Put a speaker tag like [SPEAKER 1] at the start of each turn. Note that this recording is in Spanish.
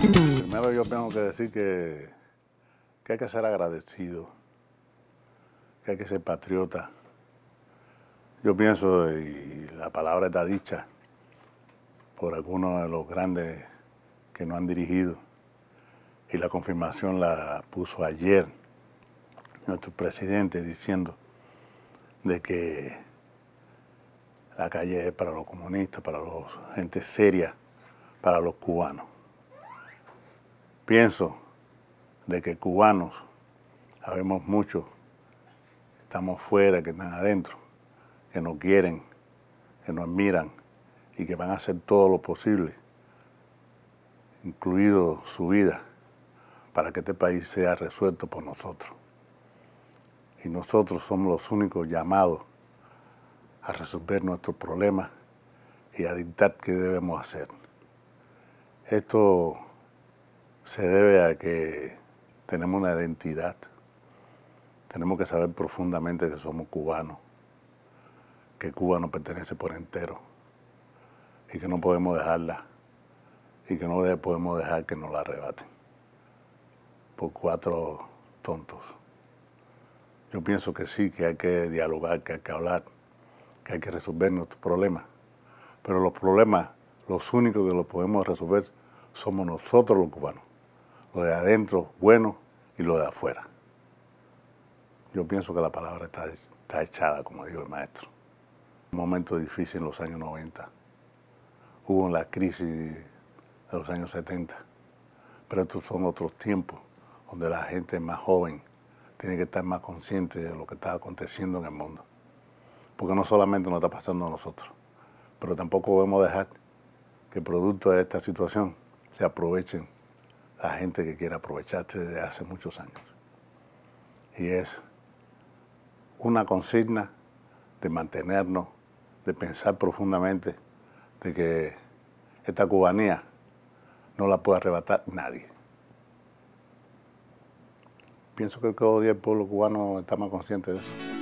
[SPEAKER 1] Primero yo tengo que decir que, hay que ser agradecido, que hay que ser patriota. Yo pienso, y la palabra está dicha por algunos de los grandes que nos han dirigido, y la confirmación la puso ayer nuestro presidente diciendo de que la calle es para los comunistas, para la gente seria, para los cubanos pienso de que cubanos, sabemos mucho estamos fuera, que están adentro, que nos quieren, que nos miran y que van a hacer todo lo posible, incluido su vida, para que este país sea resuelto por nosotros. Y nosotros somos los únicos llamados a resolver nuestros problemas y a dictar qué debemos hacer. Esto se debe a que tenemos una identidad. Tenemos que saber profundamente que somos cubanos, que Cuba nos pertenece por entero y que no podemos dejarla y que no podemos dejar que nos la arrebaten por cuatro tontos. Yo pienso que sí, que hay que dialogar, que hay que hablar, que hay que resolver nuestros problemas. Pero los problemas, los únicos que los podemos resolver somos nosotros los cubanos lo de adentro bueno y lo de afuera. Yo pienso que la palabra está, echada, como dijo el maestro. Un momento difícil en los años 90. Hubo la crisis de los años 70. Pero estos son otros tiempos donde la gente más joven tiene que estar más consciente de lo que está aconteciendo en el mundo. Porque no solamente nos está pasando a nosotros, pero tampoco podemos dejar que producto de esta situación se aprovechen la gente que quiere aprovecharse desde hace muchos años. Y es una consigna de mantenernos, de pensar profundamente, de que esta cubanía no la puede arrebatar nadie. Pienso que cada día el pueblo cubano está más consciente de eso.